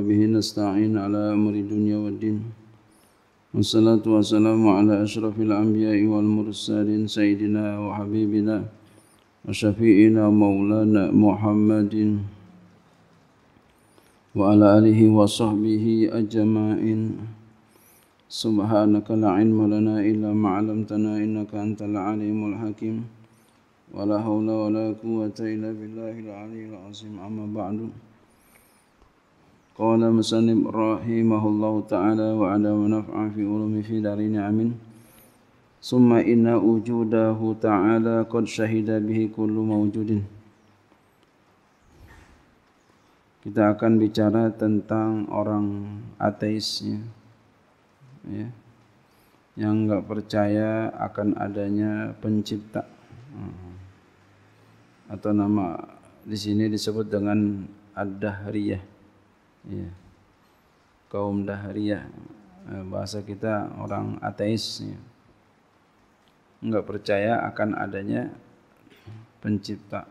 وبه نستعين على أمر الدنيا والدين والصلاة والسلام على أشرف الأنبياء والمرسلين سيدنا وحبيبنا وشفيئنا مولانا محمد وعلى آله وصحبه أجمعين سبحانك لا علم لنا إلا ما علمتنا إنك أنت العليم الحكيم ولا حول ولا قوة إلا بالله العلي العظيم أما بعد قال مسلم رحمه الله تعالى وعلى ونفع في علوم في دارين امين ثم ان وجوده تعالى قد شهد به كل موجود Kita akan bicara tentang orang ateis ya. ya. Yang enggak percaya akan adanya pencipta. Atau nama di sini disebut dengan ad-dahriyah. ya. kaum dahriyah eh, bahasa kita orang ateis ya. nggak percaya akan adanya pencipta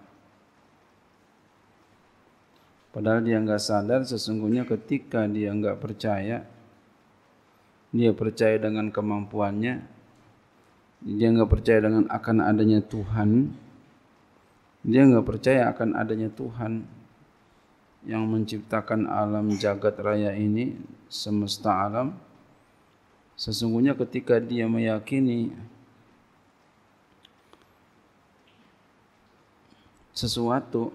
padahal dia nggak sadar sesungguhnya ketika dia nggak percaya dia percaya dengan kemampuannya dia nggak percaya dengan akan adanya Tuhan dia nggak percaya akan adanya Tuhan yang menciptakan alam jagat raya ini semesta alam sesungguhnya ketika dia meyakini sesuatu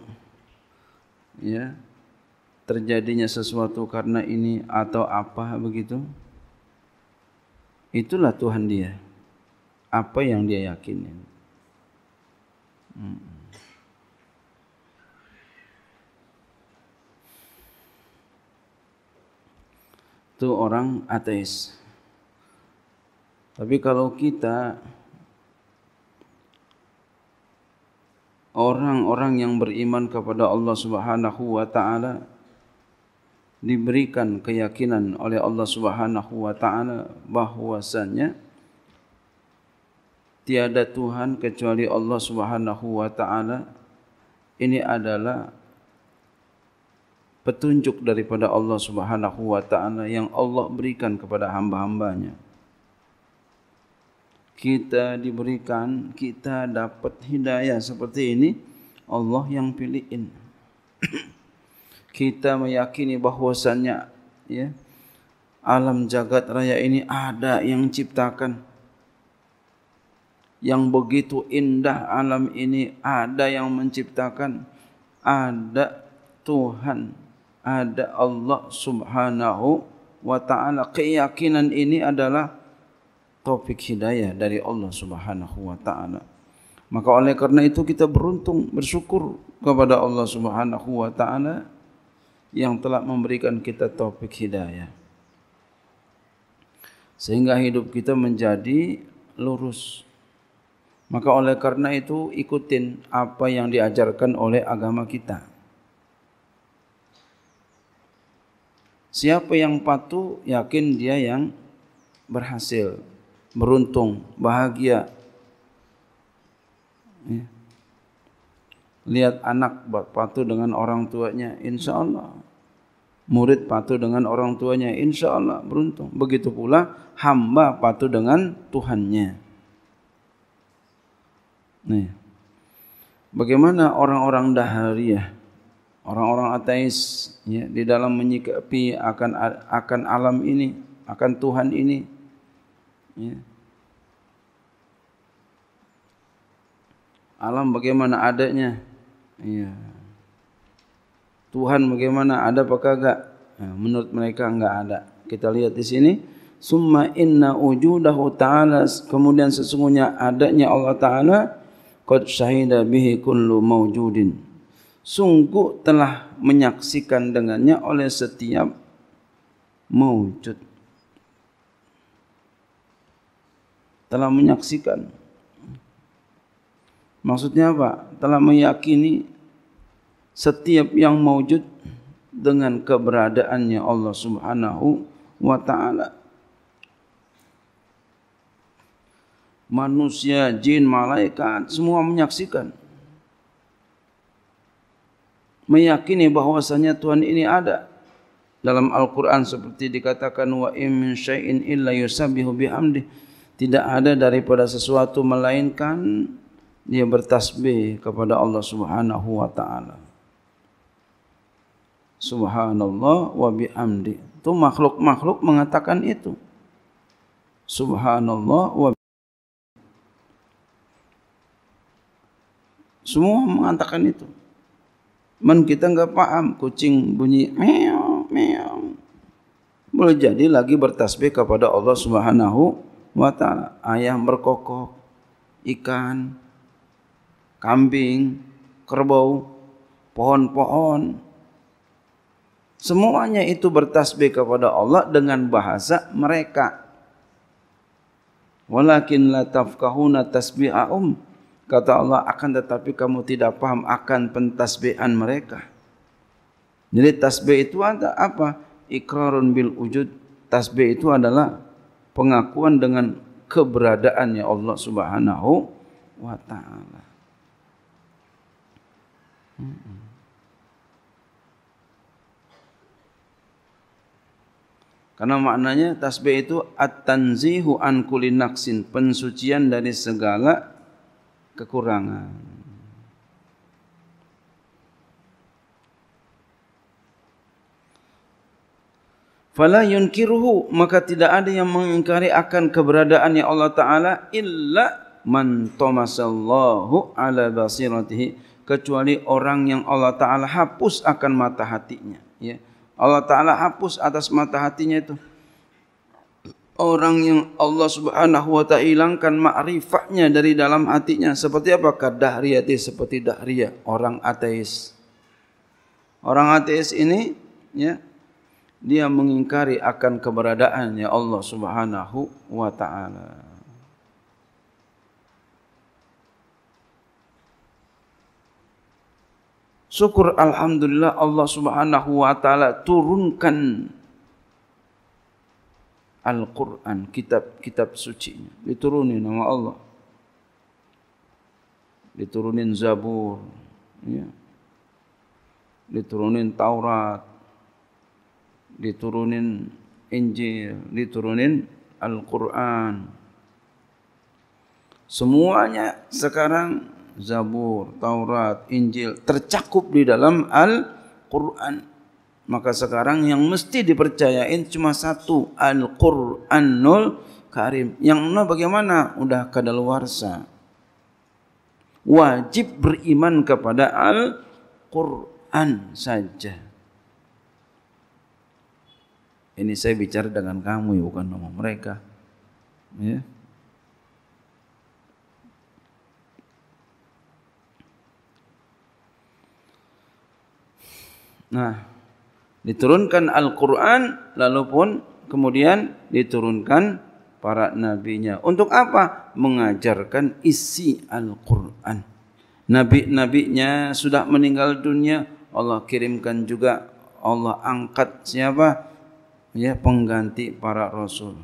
ya terjadinya sesuatu karena ini atau apa begitu itulah Tuhan dia apa yang dia yakini hmm. itu orang ateis. Tapi kalau kita orang-orang yang beriman kepada Allah Subhanahu wa taala diberikan keyakinan oleh Allah Subhanahu wa taala bahwasanya tiada tuhan kecuali Allah Subhanahu wa taala ini adalah petunjuk daripada Allah Subhanahu wa taala yang Allah berikan kepada hamba-hambanya. Kita diberikan, kita dapat hidayah seperti ini Allah yang pilihin. kita meyakini bahwasannya ya alam jagat raya ini ada yang ciptakan yang begitu indah alam ini ada yang menciptakan ada Tuhan ada Allah Subhanahu wa taala. Keyakinan ini adalah topik hidayah dari Allah Subhanahu wa taala. Maka oleh karena itu kita beruntung bersyukur kepada Allah Subhanahu wa taala yang telah memberikan kita topik hidayah. Sehingga hidup kita menjadi lurus. Maka oleh karena itu ikutin apa yang diajarkan oleh agama kita. Siapa yang patuh yakin dia yang berhasil, beruntung, bahagia. Ya. Lihat anak patuh dengan orang tuanya, insya Allah. Murid patuh dengan orang tuanya, insya Allah beruntung. Begitu pula hamba patuh dengan Tuhannya. Nih. Bagaimana orang-orang dahariah? orang-orang ateis ya, di dalam menyikapi akan akan alam ini, akan Tuhan ini. Ya. Alam bagaimana adanya? Ya. Tuhan bagaimana ada apakah enggak? Ya, menurut mereka enggak ada. Kita lihat di sini, summa inna ujudahu ta'ala kemudian sesungguhnya adanya Allah taala qad syahida bihi kullu mawjudin sungguh telah menyaksikan dengannya oleh setiap mewujud telah menyaksikan maksudnya apa telah meyakini setiap yang mewujud dengan keberadaannya Allah Subhanahu wa taala manusia jin malaikat semua menyaksikan meyakini bahwasanya Tuhan ini ada. Dalam Al-Quran seperti dikatakan wa imin syai'in illa yusabihu bihamdi. Tidak ada daripada sesuatu melainkan dia bertasbih kepada Allah subhanahu wa ta'ala. Subhanallah wa bihamdi. Itu makhluk-makhluk mengatakan itu. Subhanallah wa Semua mengatakan itu. Men kita enggak paham kucing bunyi meow meow. Boleh jadi lagi bertasbih kepada Allah Subhanahu wa taala. Ayam berkokok, ikan, kambing, kerbau, pohon-pohon. Semuanya itu bertasbih kepada Allah dengan bahasa mereka. Walakin la tafkahuna tasbi'a um. Kata Allah akan tetapi kamu tidak paham akan pentasbihan mereka. Jadi tasbih itu ada apa? Ikrarun bil wujud. Tasbih itu adalah pengakuan dengan keberadaannya Allah Subhanahu wa taala. Hmm. Karena maknanya tasbih itu at-tanzihu an kulli naqsin, pensucian dari segala kekurangan. Fala yunkiruhu maka tidak ada yang mengingkari akan keberadaannya Allah Taala illa man tamasallahu ala basiratihi kecuali orang yang Allah Taala hapus akan mata hatinya ya Allah Taala hapus atas mata hatinya itu orang yang Allah Subhanahu wa taala hilangkan makrifatnya dari dalam hatinya seperti apakah dahriyati seperti dahriyah orang ateis orang ateis ini ya dia mengingkari akan keberadaannya Allah Subhanahu wa taala Syukur alhamdulillah Allah Subhanahu wa taala turunkan Al-Quran, kitab-kitab suci. Diturunin nama Allah. Diturunin Zabur. Ya. Diturunin Taurat. Diturunin Injil. Diturunin Al-Quran. Semuanya sekarang Zabur, Taurat, Injil tercakup di dalam Al-Quran. Al-Quran. Maka sekarang yang mesti dipercayain cuma satu Al-Qur'anul Karim. Yang mana bagaimana? Udah kadaluarsa. Wajib beriman kepada Al-Qur'an saja. Ini saya bicara dengan kamu bukan sama mereka. Ya. Nah, diturunkan Al-Quran lalu pun kemudian diturunkan para nabinya. Untuk apa? Mengajarkan isi Al-Quran. Nabi-nabinya sudah meninggal dunia. Allah kirimkan juga. Allah angkat siapa? Ya, pengganti para rasul.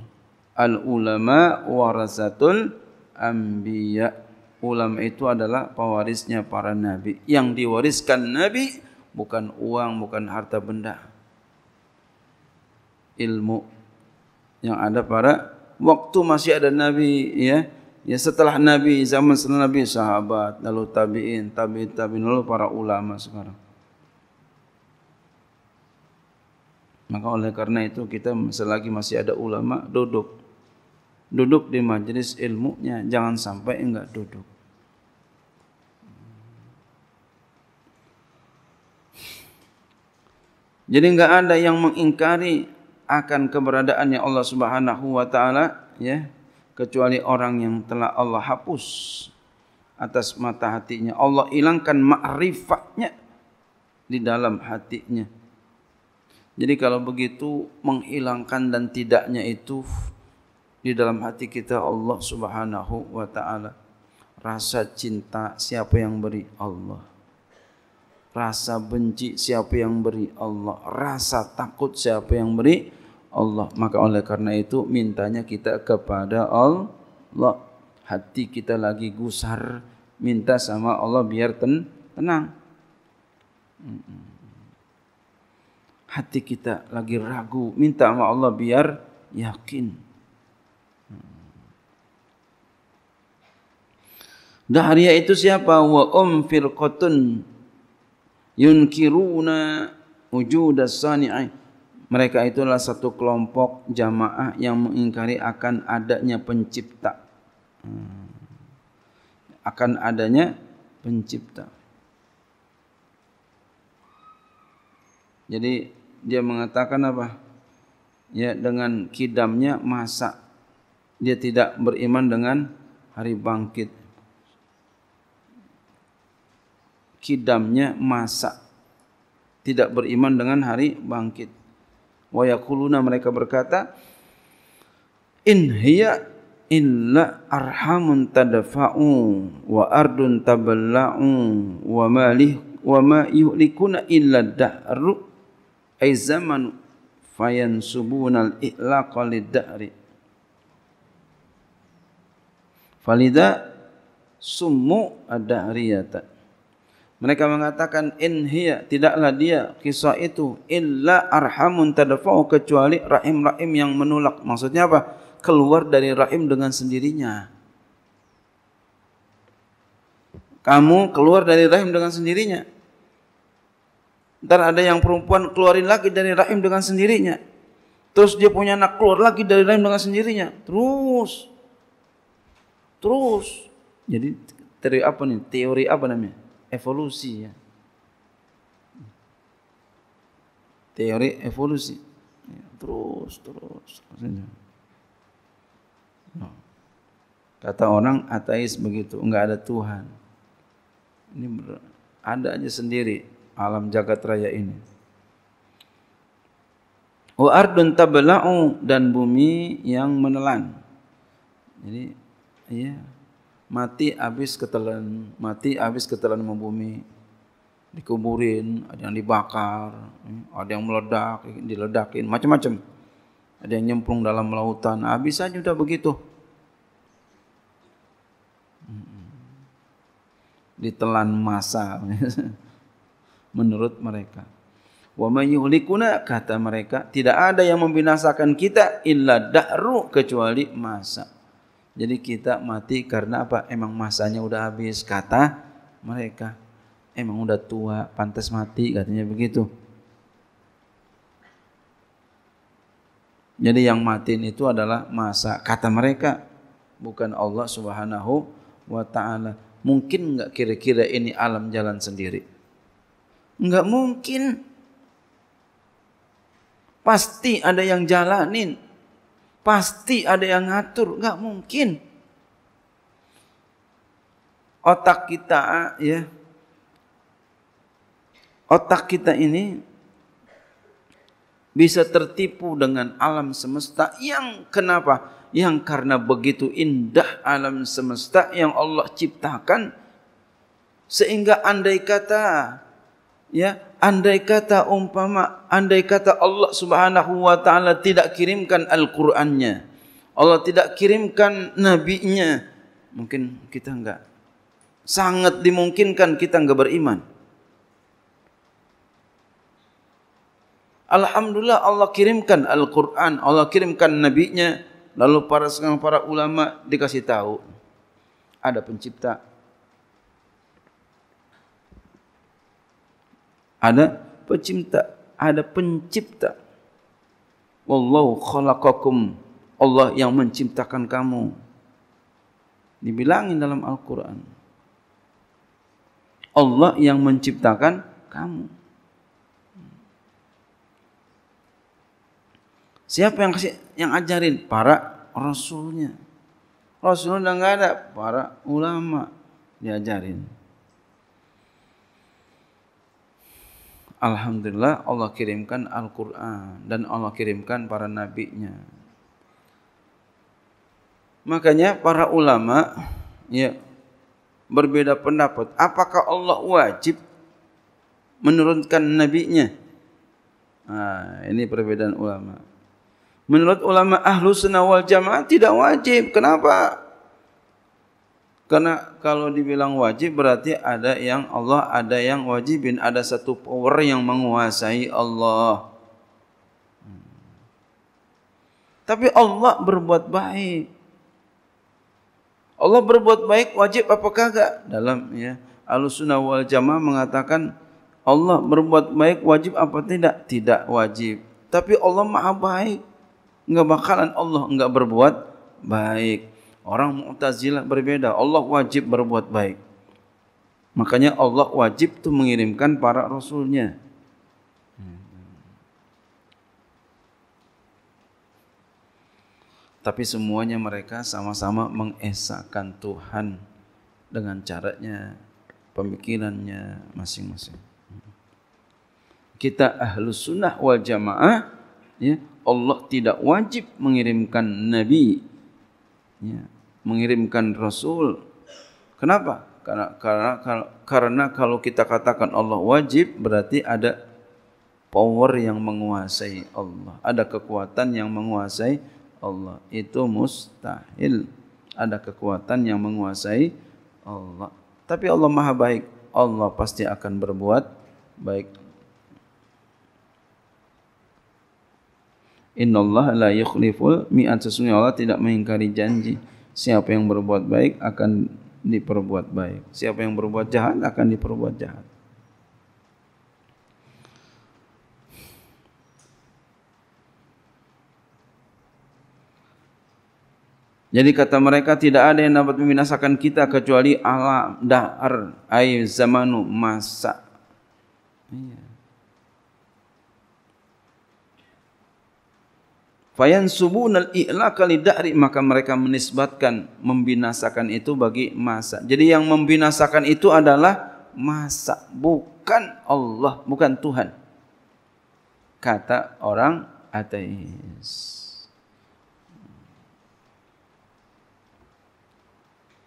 Al-ulama warasatul anbiya. Ulama itu adalah pewarisnya para nabi. Yang diwariskan nabi bukan uang, bukan harta benda ilmu yang ada pada waktu masih ada nabi ya ya setelah nabi zaman setelah nabi sahabat lalu tabiin tabi tabiin lalu para ulama sekarang maka oleh karena itu kita selagi masih ada ulama duduk duduk di majlis ilmunya jangan sampai enggak duduk Jadi enggak ada yang mengingkari akan keberadaannya Allah Subhanahu wa taala ya kecuali orang yang telah Allah hapus atas mata hatinya Allah hilangkan makrifatnya di dalam hatinya jadi kalau begitu menghilangkan dan tidaknya itu di dalam hati kita Allah Subhanahu wa taala rasa cinta siapa yang beri Allah rasa benci siapa yang beri Allah rasa takut siapa yang beri Allah. Allah. Maka oleh karena itu mintanya kita kepada Allah. Hati kita lagi gusar minta sama Allah biar ten tenang. Hati kita lagi ragu minta sama Allah biar yakin. Mm. Dahriyah itu siapa? Wa um firqatun yunkiruna wujud sanii mereka itulah satu kelompok jamaah yang mengingkari akan adanya pencipta. Hmm. Akan adanya pencipta. Jadi dia mengatakan apa? Ya dengan kidamnya masa dia tidak beriman dengan hari bangkit. Kidamnya masa tidak beriman dengan hari bangkit wa yaquluna mereka berkata in hiya illa arhamun tadfa'u wa ardun tabla'u wa malih wa ma yuhlikuna illa dahru ay zaman fayansubuna al-ihlaq lid falida summu ad-dahriyata mereka mengatakan in hiya tidaklah dia kisah itu illa arhamun tadfa'u kecuali rahim-rahim yang menolak. Maksudnya apa? Keluar dari rahim dengan sendirinya. Kamu keluar dari rahim dengan sendirinya. Ntar ada yang perempuan keluarin lagi dari rahim dengan sendirinya. Terus dia punya anak keluar lagi dari rahim dengan sendirinya. Terus. Terus. Jadi teori apa nih? Teori apa namanya? evolusi ya. teori evolusi ya, terus terus kata orang ateis begitu enggak ada Tuhan ini ada aja sendiri alam jagat raya ini wa ardun tabla'u dan bumi yang menelan jadi iya mati habis ketelan mati habis ketelan di bumi, dikuburin ada yang dibakar ada yang meledak diledakin macam-macam ada yang nyemplung dalam lautan habis saja sudah begitu ditelan masa menurut mereka wa may kata mereka tidak ada yang membinasakan kita illa dahru kecuali masa jadi kita mati karena apa? Emang masanya udah habis kata mereka. Emang udah tua, pantas mati katanya begitu. Jadi yang mati itu adalah masa kata mereka bukan Allah Subhanahu wa taala. Mungkin enggak kira-kira ini alam jalan sendiri. Enggak mungkin. Pasti ada yang jalanin, Pasti ada yang ngatur, enggak mungkin. Otak kita ya. Otak kita ini bisa tertipu dengan alam semesta yang kenapa? Yang karena begitu indah alam semesta yang Allah ciptakan sehingga andai kata ya andai kata umpama andai kata Allah Subhanahu wa taala tidak kirimkan Al-Qur'annya Allah tidak kirimkan nabinya mungkin kita enggak sangat dimungkinkan kita enggak beriman Alhamdulillah Allah kirimkan Al-Quran, Allah kirimkan NabiNya, Lalu para para ulama dikasih tahu. Ada pencipta, ada pencipta ada pencipta wallahu khalaqakum Allah yang menciptakan kamu dibilangin dalam Al-Qur'an Allah yang menciptakan kamu Siapa yang kasih yang ajarin para rasulnya Rasulnya udah nggak ada para ulama diajarin. Alhamdulillah Allah kirimkan Al-Quran dan Allah kirimkan para nabi-nya. Makanya para ulama ya berbeda pendapat. Apakah Allah wajib menurunkan nabinya? Nah, ini perbedaan ulama. Menurut ulama ahlu sunnah wal jamaah tidak wajib. Kenapa? Karena kalau dibilang wajib berarti ada yang Allah, ada yang wajibin, ada satu power yang menguasai Allah. Hmm. Tapi Allah berbuat baik. Allah berbuat baik wajib apakah enggak Dalam ya, Al-Sunnah wal Jamaah mengatakan Allah berbuat baik wajib apa tidak? Tidak wajib. Tapi Allah Maha baik. Enggak bakalan Allah enggak berbuat baik. Orang Mu'tazilah berbeda. Allah wajib berbuat baik. Makanya Allah wajib tuh mengirimkan para rasulnya. Tapi semuanya mereka sama-sama mengesahkan Tuhan dengan caranya, pemikirannya masing-masing. Kita ahlus sunnah wal jamaah, ya, Allah tidak wajib mengirimkan Nabi ya, mengirimkan rasul. Kenapa? Karena, karena karena kalau kita katakan Allah wajib berarti ada power yang menguasai Allah, ada kekuatan yang menguasai Allah. Itu mustahil. Ada kekuatan yang menguasai Allah. Tapi Allah Maha baik. Allah pasti akan berbuat baik. Inna Allah la yukhliful mi'at sesungguhnya Allah tidak mengingkari janji. Siapa yang berbuat baik akan diperbuat baik. Siapa yang berbuat jahat akan diperbuat jahat. Jadi kata mereka tidak ada yang dapat membinasakan kita kecuali Allah dahar ay zamanu masa. Iya. Fayan subun al i'la kali dari maka mereka menisbatkan membinasakan itu bagi masa. Jadi yang membinasakan itu adalah masa, bukan Allah, bukan Tuhan. Kata orang ateis.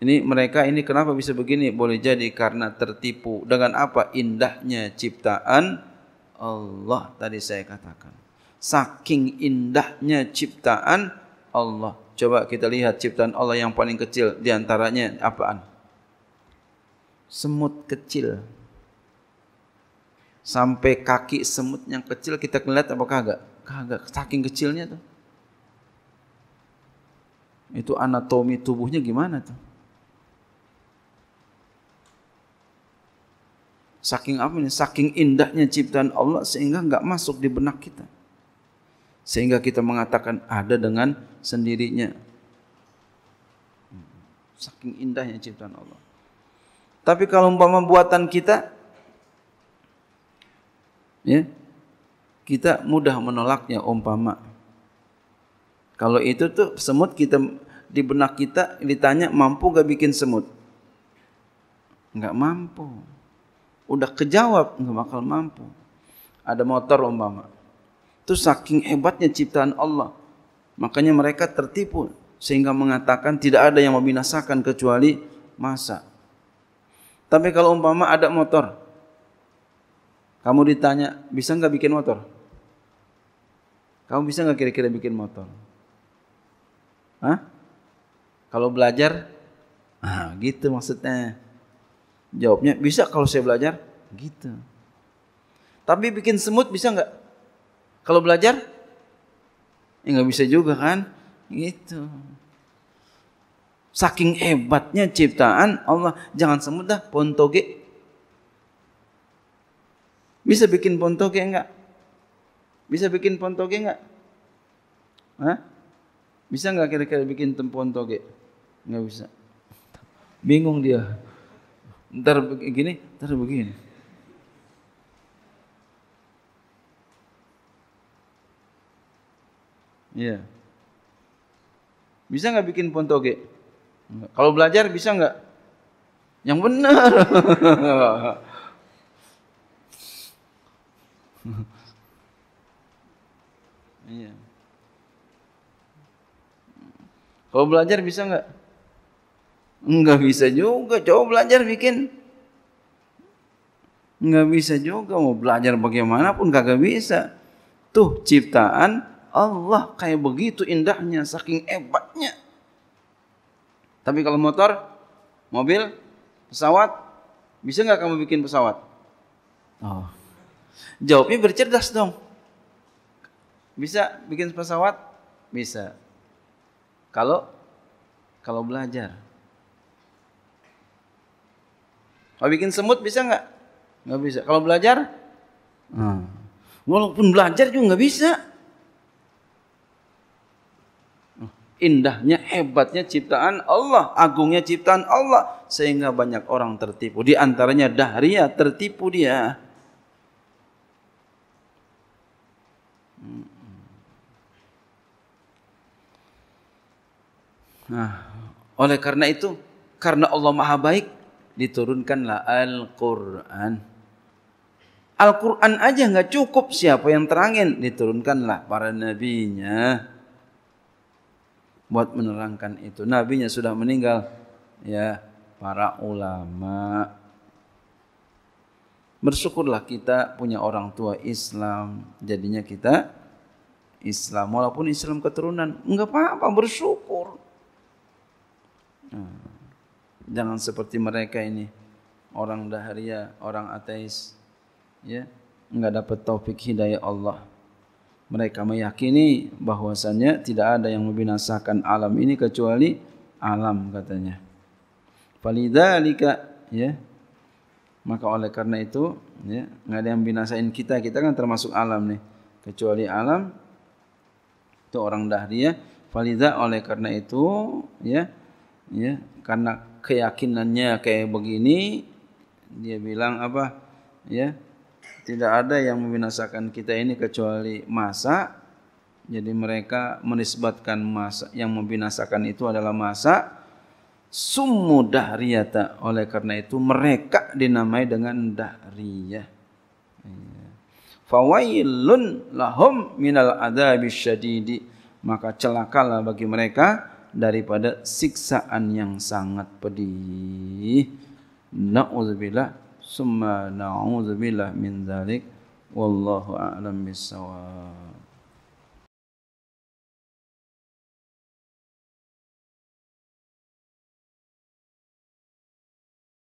Ini mereka ini kenapa bisa begini? Boleh jadi karena tertipu dengan apa indahnya ciptaan Allah tadi saya katakan saking indahnya ciptaan Allah. Coba kita lihat ciptaan Allah yang paling kecil di antaranya apaan? Semut kecil. Sampai kaki semut yang kecil kita lihat apakah enggak? Kagak, saking kecilnya tuh. Itu anatomi tubuhnya gimana tuh? Saking apa ini? Saking indahnya ciptaan Allah sehingga enggak masuk di benak kita. sehingga kita mengatakan ada dengan sendirinya. Saking indahnya ciptaan Allah. Tapi kalau umpama buatan kita ya, kita mudah menolaknya umpama. Kalau itu tuh semut kita di benak kita ditanya mampu gak bikin semut? Enggak mampu. Udah kejawab enggak bakal mampu. Ada motor umpama itu saking hebatnya ciptaan Allah. Makanya mereka tertipu sehingga mengatakan tidak ada yang membinasakan kecuali masa. Tapi kalau umpama ada motor, kamu ditanya, bisa nggak bikin motor? Kamu bisa nggak kira-kira bikin motor? Hah? Kalau belajar, ah gitu maksudnya. Jawabnya, bisa kalau saya belajar? Gitu. Tapi bikin semut bisa nggak? Kalau belajar, ya nggak bisa juga kan? Gitu. Saking hebatnya ciptaan Allah, jangan semudah pontoge. Bisa bikin pontoge enggak? Bisa bikin pontoge enggak? Hah? Bisa enggak kira-kira bikin pontoge? Enggak bisa. Bingung dia. Ntar begini, ntar begini. Iya. Bisa nggak bikin pontoge? Kalau belajar bisa nggak? Yang benar. Iya. Kalau belajar bisa nggak? Nggak bisa juga. Coba belajar bikin. Nggak bisa juga. Mau belajar bagaimanapun kagak bisa. Tuh ciptaan Allah kayak begitu indahnya, saking hebatnya. Tapi kalau motor, mobil, pesawat, bisa nggak kamu bikin pesawat? Oh. Jawabnya bercerdas dong. Bisa bikin pesawat? Bisa. Kalau kalau belajar. Kalau bikin semut bisa nggak? Nggak bisa. Kalau belajar? Hmm. Walaupun belajar juga nggak bisa. indahnya, hebatnya ciptaan Allah, agungnya ciptaan Allah sehingga banyak orang tertipu. Di antaranya Dahria tertipu dia. Nah, oleh karena itu, karena Allah Maha Baik, diturunkanlah Al-Quran. Al-Quran aja nggak cukup siapa yang terangin, diturunkanlah para nabinya. nya buat menerangkan itu. Nabinya sudah meninggal. Ya, para ulama. Bersyukurlah kita punya orang tua Islam. Jadinya kita Islam. Walaupun Islam keturunan. Enggak apa-apa, bersyukur. Jangan seperti mereka ini. Orang dahariya, orang ateis. Ya, enggak dapat taufik hidayah Allah mereka meyakini bahwasannya tidak ada yang membinasakan alam ini kecuali alam katanya. Falida Falidalika ya. Maka oleh karena itu ya, nggak ada yang binasain kita, kita kan termasuk alam nih. Kecuali alam itu orang dahriyah. Falida oleh karena itu ya ya karena keyakinannya kayak begini dia bilang apa ya tidak ada yang membinasakan kita ini kecuali masa. Jadi mereka menisbatkan masa yang membinasakan itu adalah masa summu dahriyata. Oleh karena itu mereka dinamai dengan dahriyah. Fawailun lahum minal adabi syadidi. Maka celakalah bagi mereka daripada siksaan yang sangat pedih. Na'udzubillah. ثم نعوذ بالله من ذلك والله أعلم بالصواب